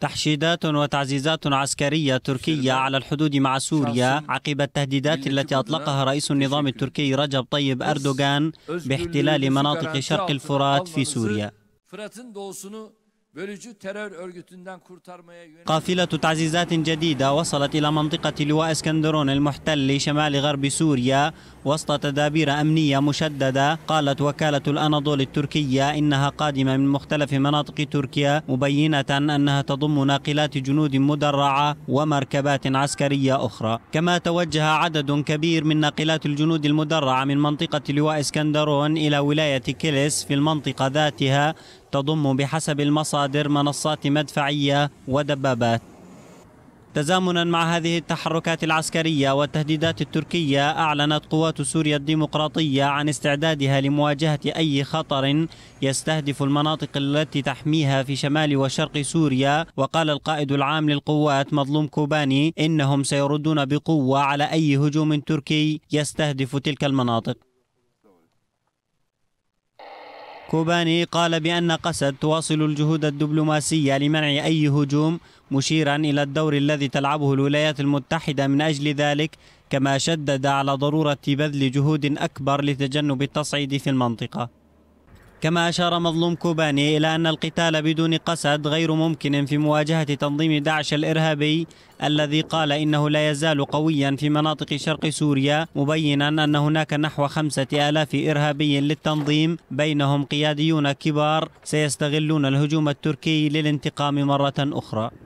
تحشيدات وتعزيزات عسكرية تركية على الحدود مع سوريا عقب التهديدات التي أطلقها رئيس النظام التركي رجب طيب أردوغان باحتلال مناطق شرق الفرات في سوريا قافلة تعزيزات جديدة وصلت إلى منطقة لواء اسكندرون المحتل شمال غرب سوريا وسط تدابير أمنية مشددة قالت وكالة الأناضول التركية إنها قادمة من مختلف مناطق تركيا مبينة أنها تضم ناقلات جنود مدرعة ومركبات عسكرية أخرى كما توجه عدد كبير من ناقلات الجنود المدرعة من منطقة لواء اسكندرون إلى ولاية كيلس في المنطقة ذاتها تضم بحسب المصادر منصات مدفعية ودبابات تزامنا مع هذه التحركات العسكرية والتهديدات التركية أعلنت قوات سوريا الديمقراطية عن استعدادها لمواجهة أي خطر يستهدف المناطق التي تحميها في شمال وشرق سوريا وقال القائد العام للقوات مظلوم كوباني إنهم سيردون بقوة على أي هجوم تركي يستهدف تلك المناطق كوباني قال بأن قسد تواصل الجهود الدبلوماسية لمنع أي هجوم مشيرا إلى الدور الذي تلعبه الولايات المتحدة من أجل ذلك كما شدد على ضرورة بذل جهود أكبر لتجنب التصعيد في المنطقة كما أشار مظلوم كوباني إلى أن القتال بدون قسد غير ممكن في مواجهة تنظيم داعش الإرهابي الذي قال إنه لا يزال قويا في مناطق شرق سوريا مبينا أن هناك نحو خمسة آلاف إرهابي للتنظيم بينهم قياديون كبار سيستغلون الهجوم التركي للانتقام مرة أخرى